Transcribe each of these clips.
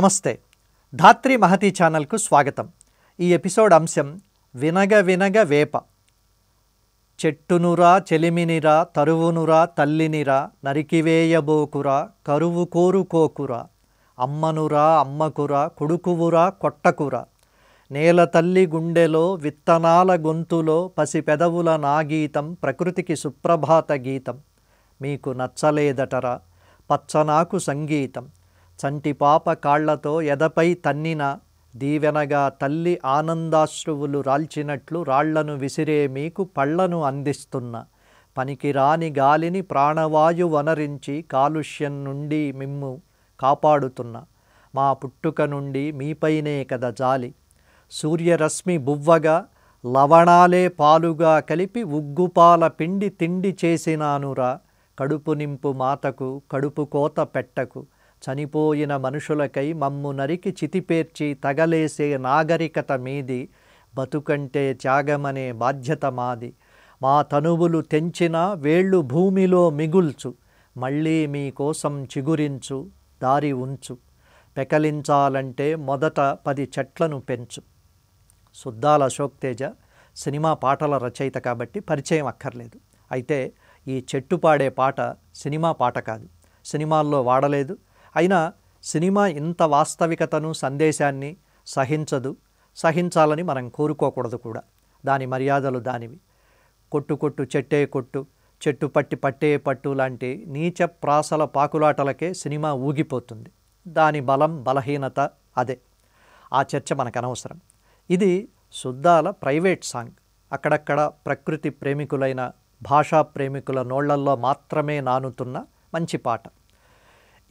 నమస్తే ధాత్రి మహతి ఛానల్కు స్వాగతం ఈ ఎపిసోడ్ అంశం వినగ వినగ వేప చెట్టునురా చెలిమినిరా తరువునురా తల్లినిరా నరికివేయబోకురా కరువు కోరుకోకురా అమ్మనురా అమ్మకురా కొడుకువురా కొట్టకురా నేల తల్లి గుండెలో విత్తనాల గొంతులో పసిపెదవుల పెదవుల నాగీతం ప్రకృతికి సుప్రభాత గీతం మీకు నచ్చలేదటరా పచ్చనాకు సంగీతం చంటి పాప కాళ్లతో ఎదపై తన్నిన దీవెనగా తల్లి ఆనందాశ్రువులు రాల్చినట్లు రాళ్లను విసిరే మీకు పళ్లను అందిస్తున్న పనికిరాని గాలిని ప్రాణవాయు వనరించి కాలుష్యం నుండి మిమ్ము కాపాడుతున్న మా పుట్టుక నుండి మీపైనే కదా జాలి సూర్యరశ్మి బువ్వగా లవణాలే పాలుగా కలిపి ఉగ్గుపాల పిండి తిండి చేసినానురా కడుపు నింపు మాతకు కడుపు కోత పెట్టకు చనిపోయిన మనుషులకై మమ్ము నరికి చితిపేర్చి తగలేసే నాగరికత మీది బతుకంటే త్యాగమనే బాధ్యత మాది మా తనువులు తెంచిన వేళ్ళు భూమిలో మిగుల్చు మళ్ళీ మీకోసం చిగురించు దారి ఉంచు పెకలించాలంటే మొదట పది చెట్లను పెంచు శుద్ధాల అశోక్ తేజ సినిమా పాటల రచయిత కాబట్టి పరిచయం అక్కర్లేదు అయితే ఈ చెట్టు పాడే పాట సినిమా పాట కాదు సినిమాల్లో వాడలేదు అయినా సినిమా ఇంత వాస్తవికతను సందేశాన్ని సహించదు సహించాలని మనం కోరుకోకూడదు కూడా దాని మర్యాదలు దానివి కొట్టు కొట్టు చెట్టే కొట్టు చెట్టు పట్టి పట్టే పట్టు లాంటి నీచ ప్రాసల పాకులాటలకే సినిమా ఊగిపోతుంది దాని బలం బలహీనత అదే ఆ చర్చ మనకు అనవసరం ఇది శుద్ధాల ప్రైవేట్ సాంగ్ అక్కడక్కడ ప్రకృతి ప్రేమికులైన భాషా ప్రేమికుల నోళ్లల్లో మాత్రమే నానుతున్న మంచి పాట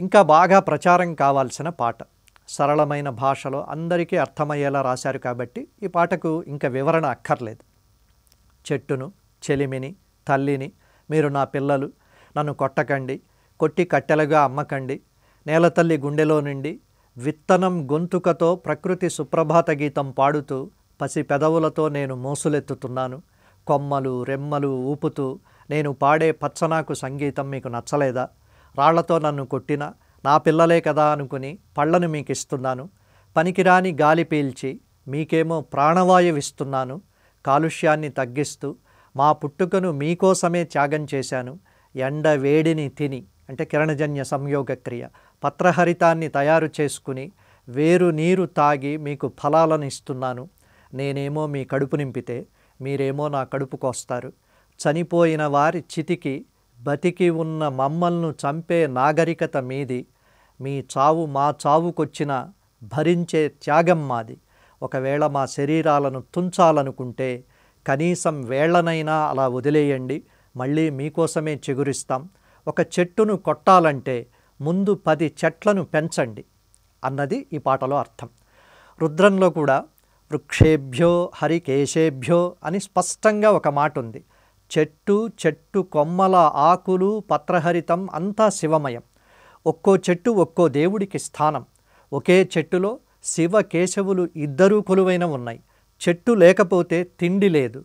ఇంకా బాగా ప్రచారం కావాల్సిన పాట సరళమైన భాషలో అందరికీ అర్థమయ్యేలా రాశారు కాబట్టి ఈ పాటకు ఇంకా వివరణ అక్కర్లేదు చెట్టును చెలిమిని తల్లిని మీరు నా పిల్లలు నన్ను కొట్టకండి కొట్టి కట్టెలుగా అమ్మకండి నేలతల్లి గుండెలో నుండి విత్తనం గొంతుకతో ప్రకృతి సుప్రభాత గీతం పాడుతూ పసి పెదవులతో నేను మోసులెత్తుతున్నాను కొమ్మలు రెమ్మలు ఊపుతూ నేను పాడే పచ్చనాకు సంగీతం మీకు నచ్చలేదా రాళ్లతో నన్ను కొట్టిన నా పిల్లలే కదా అనుకుని పళ్ళను మీకు ఇస్తున్నాను పనికిరాని గాలి పీల్చి మీకేమో ప్రాణవాయువు ఇస్తున్నాను కాలుష్యాన్ని తగ్గిస్తూ మా పుట్టుకను మీకోసమే త్యాగం చేశాను ఎండ వేడిని తిని అంటే కిరణజన్య సంయోగ క్రియ పత్రహరితాన్ని తయారు చేసుకుని వేరు నీరు తాగి మీకు ఫలాలను ఇస్తున్నాను నేనేమో మీ కడుపు నింపితే మీరేమో నా కడుపుకొస్తారు చనిపోయిన వారి చితికి బతికి ఉన్న మమ్మల్ను చంపే నాగరికత మీది మీ చావు మా చావుకొచ్చిన భరించే త్యాగం మాది ఒకవేళ మా శరీరాలను తుంచాలనుకుంటే కనీసం వేళ్లనైనా అలా వదిలేయండి మళ్ళీ మీకోసమే చిగురిస్తాం ఒక చెట్టును కొట్టాలంటే ముందు పది చెట్లను పెంచండి అన్నది ఈ పాటలో అర్థం రుద్రంలో కూడా వృక్షేభ్యో హరికేశేభ్యో అని స్పష్టంగా ఒక మాట ఉంది చెట్టు చెట్టు కొమ్మల ఆకులు పత్రహరితం అంతా శివమయం ఒక్కో చెట్టు ఒక్కో దేవుడికి స్థానం ఒకే చెట్టులో శివ కేశవులు ఇద్దరూ కొలువైన ఉన్నాయి చెట్టు లేకపోతే తిండి లేదు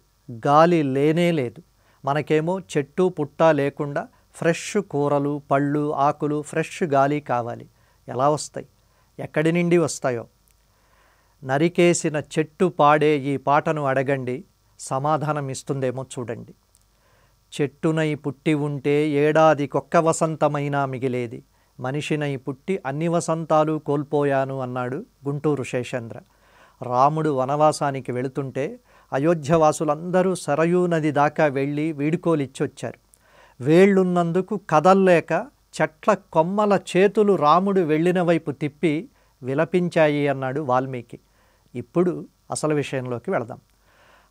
గాలి లేనే లేదు మనకేమో చెట్టు పుట్ట లేకుండా ఫ్రెష్ కూరలు పళ్ళు ఆకులు ఫ్రెష్ గాలి కావాలి ఎలా వస్తాయి ఎక్కడి నుండి వస్తాయో నరికేసిన చెట్టు పాడే ఈ పాటను అడగండి సమాధానం ఇస్తుందేమో చూడండి చెట్టునై పుట్టి ఉంటే ఏడాది కొక్క వసంతమైనా మిగిలేది మనిషినై పుట్టి అన్ని వసంతాలు కోల్పోయాను అన్నాడు గుంటూరు శేషేంద్ర రాముడు వనవాసానికి వెళుతుంటే అయోధ్యవాసులందరూ సరయూ నది దాకా వెళ్ళి వీడుకోలిచ్చొచ్చారు వేళ్ళున్నందుకు కదల్లేక చెట్ల కొమ్మల చేతులు రాముడు వెళ్ళిన వైపు తిప్పి విలపించాయి అన్నాడు వాల్మీకి ఇప్పుడు అసలు విషయంలోకి వెళదాం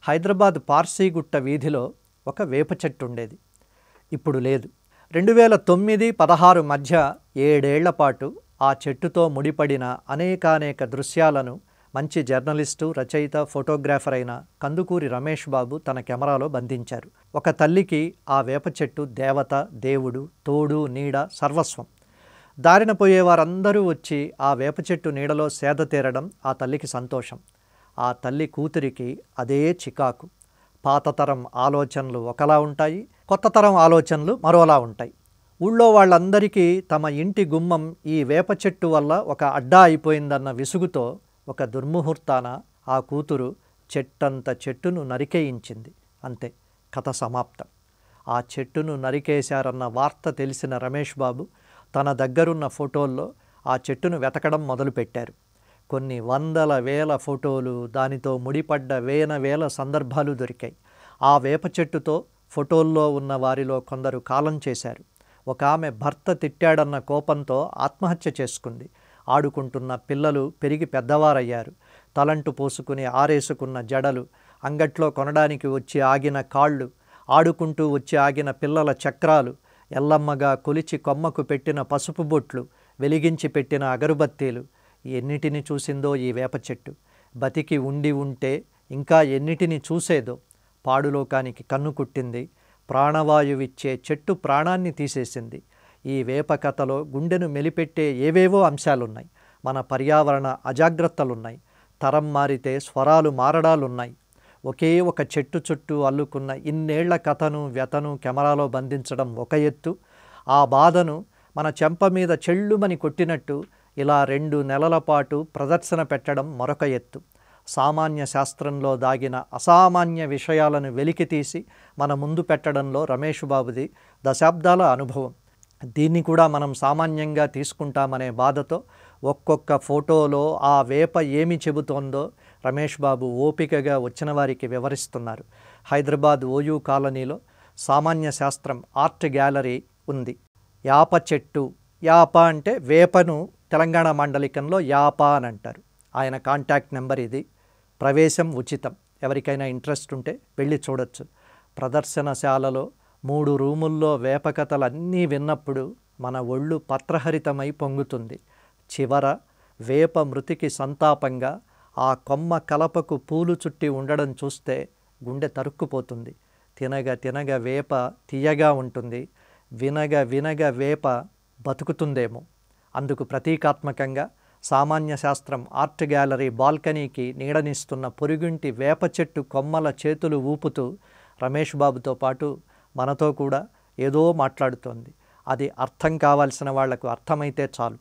హైదరాబాద్ పార్సీగుట్ట వీధిలో ఒక వేప చెట్టు ఉండేది ఇప్పుడు లేదు రెండు వేల తొమ్మిది పదహారు మధ్య ఏడేళ్ల పాటు ఆ చెట్టుతో ముడిపడిన అనేకానేక దృశ్యాలను మంచి జర్నలిస్టు రచయిత ఫోటోగ్రాఫర్ అయిన కందుకూరి రమేష్ బాబు తన కెమెరాలో బంధించారు ఒక తల్లికి ఆ వేప చెట్టు దేవత దేవుడు తోడు నీడ సర్వస్వం దారిన పోయేవారందరూ వచ్చి ఆ వేప చెట్టు నీడలో సేద తీరడం ఆ తల్లికి సంతోషం ఆ తల్లి కూతురికి అదే చికాకు పాత తరం ఆలోచనలు ఒకలా ఉంటాయి కొత్త తరం ఆలోచనలు మరోలా ఉంటాయి ఊళ్ళో వాళ్ళందరికీ తమ ఇంటి గుమ్మం ఈ వేప చెట్టు వల్ల ఒక అడ్డా అయిపోయిందన్న విసుగుతో ఒక దుర్ముహూర్తాన ఆ కూతురు చెట్టంత చెట్టును నరికేయించింది అంతే కథ సమాప్తం ఆ చెట్టును నరికేశారన్న వార్త తెలిసిన రమేష్ బాబు తన దగ్గరున్న ఫోటోల్లో ఆ చెట్టును వెతకడం మొదలుపెట్టారు కొన్ని వందల వేల ఫోటోలు దానితో ముడిపడ్డ వేల వేల సందర్భాలు దొరికాయి ఆ వేప చెట్టుతో ఫోటోల్లో ఉన్న వారిలో కొందరు కాలం చేశారు ఒక ఆమె భర్త తిట్టాడన్న కోపంతో ఆత్మహత్య చేసుకుంది ఆడుకుంటున్న పిల్లలు పెరిగి పెద్దవారయ్యారు తలంటు పోసుకుని ఆరేసుకున్న జడలు అంగట్లో కొనడానికి వచ్చి ఆగిన కాళ్ళు ఆడుకుంటూ వచ్చి ఆగిన పిల్లల చక్రాలు ఎల్లమ్మగా కొలిచి కొమ్మకు పెట్టిన పసుపు బొట్లు వెలిగించి పెట్టిన అగరుబత్తీలు ఎన్నిటిని చూసిందో ఈ వేప చెట్టు బతికి ఉండి ఉంటే ఇంకా ఎన్నిటిని చూసేదో పాడులోకానికి కన్ను కుట్టింది ప్రాణవాయువిచ్చే చెట్టు ప్రాణాన్ని తీసేసింది ఈ వేప కథలో గుండెను మెలిపెట్టే ఏవేవో అంశాలున్నాయి మన పర్యావరణ అజాగ్రత్తలున్నాయి తరం మారితే స్వరాలు మారడాలున్నాయి ఒకే ఒక చెట్టు చుట్టూ అల్లుకున్న ఇన్నేళ్ల కథను వ్యతను కెమెరాలో బంధించడం ఒక ఎత్తు ఆ బాధను మన చెంప మీద చెళ్ళుమని కొట్టినట్టు ఇలా రెండు నెలల పాటు ప్రదర్శన పెట్టడం మరొక ఎత్తు సామాన్య శాస్త్రంలో దాగిన అసామాన్య విషయాలను వెలికితీసి మన ముందు పెట్టడంలో రమేష్ బాబుది దశాబ్దాల అనుభవం దీన్ని కూడా మనం సామాన్యంగా తీసుకుంటామనే బాధతో ఒక్కొక్క ఫోటోలో ఆ వేప ఏమి చెబుతోందో రమేష్ బాబు ఓపికగా వచ్చిన వారికి వివరిస్తున్నారు హైదరాబాద్ ఓయూ కాలనీలో సామాన్య శాస్త్రం ఆర్ట్ గ్యాలరీ ఉంది యాప చెట్టు యాప అంటే వేపను తెలంగాణ మాండలికంలో యాపా అని అంటారు ఆయన కాంటాక్ట్ నెంబర్ ఇది ప్రవేశం ఉచితం ఎవరికైనా ఇంట్రెస్ట్ ఉంటే వెళ్ళి చూడొచ్చు ప్రదర్శనశాలలో మూడు రూముల్లో వేపకథలు అన్నీ విన్నప్పుడు మన ఒళ్ళు పత్రహరితమై పొంగుతుంది చివర వేప మృతికి సంతాపంగా ఆ కొమ్మ కలపకు పూలు చుట్టి ఉండడం చూస్తే గుండె తరుక్కుపోతుంది తినగ తినగ వేప తీయగా ఉంటుంది వినగ వినగ వేప బతుకుతుందేమో అందుకు ప్రతీకాత్మకంగా సామాన్య శాస్త్రం ఆర్ట్ గ్యాలరీ బాల్కనీకి నీడనిస్తున్న పొరుగుంటి వేప చెట్టు కొమ్మల చేతులు ఊపుతూ రమేష్ బాబుతో పాటు మనతో కూడా ఏదో మాట్లాడుతోంది అది అర్థం కావాల్సిన వాళ్లకు అర్థమైతే చాలు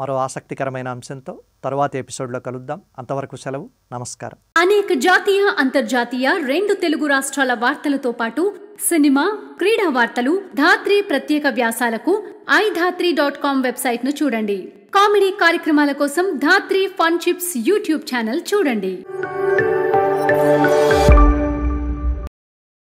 మరో ఆసక్తికరమైన అంశంతో తర్వాత ఎపిసోడ్లో కలుద్దాం అంతవరకు సెలవు నమస్కారం అనేక జాతీయ అంతర్జాతీయ రెండు తెలుగు రాష్ట్రాల వార్తలతో పాటు సినిమా క్రీడా వార్తలు ధాత్రి ప్రత్యేక వ్యాసాలకు I Dhatri dot com website ను చూడండి కామెడీ కార్యక్రమాల కోసం Dhatri fun chips YouTube channel చూడండి